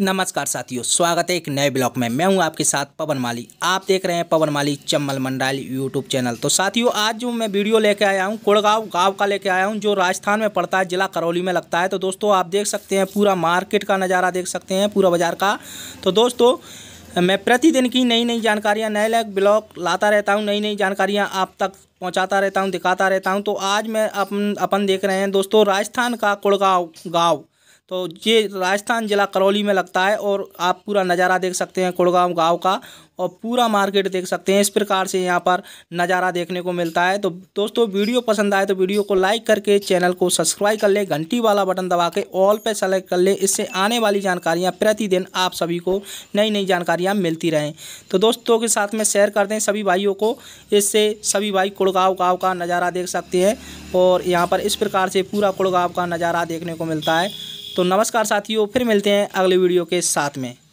नमस्कार साथियों स्वागत है एक नए ब्लॉग में मैं हूं आपके साथ पवन माली आप देख रहे हैं पवन माली चम्बल मंडाल यूट्यूब चैनल तो साथियों आज जो मैं वीडियो लेके आया हूं कोड़गांव गांव का लेके आया हूं जो राजस्थान में पड़ता है जिला करौली में लगता है तो दोस्तों आप देख सकते हैं पूरा मार्केट का नज़ारा देख सकते हैं पूरा बाज़ार का तो दोस्तों मैं प्रतिदिन की नई नई जानकारियाँ नए नए ब्लॉग लाता रहता हूँ नई नई जानकारियाँ आप तक पहुँचाता रहता हूँ दिखाता रहता हूँ तो आज मैं अपन अपन देख रहे हैं दोस्तों राजस्थान का कुड़गांव गाँव तो ये राजस्थान ज़िला करौली में लगता है और आप पूरा नज़ारा देख सकते हैं कोड़गांव गाँव का और पूरा मार्केट देख सकते हैं इस प्रकार से यहाँ पर नज़ारा देखने को मिलता है तो दोस्तों वीडियो पसंद आए तो वीडियो को लाइक करके चैनल को सब्सक्राइब कर लें घंटी वाला बटन दबा के ऑल पर सेलेक्ट कर लें इससे आने वाली जानकारियाँ प्रतिदिन आप सभी को नई नई जानकारियाँ मिलती रहें तो दोस्तों के साथ में शेयर कर दें सभी भाइयों को इससे सभी भाई कुड़गांव गाँव का नज़ारा देख सकते हैं और यहाँ पर इस प्रकार से पूरा कुड़गांव का नज़ारा देखने को मिलता है तो नमस्कार साथियों फिर मिलते हैं अगले वीडियो के साथ में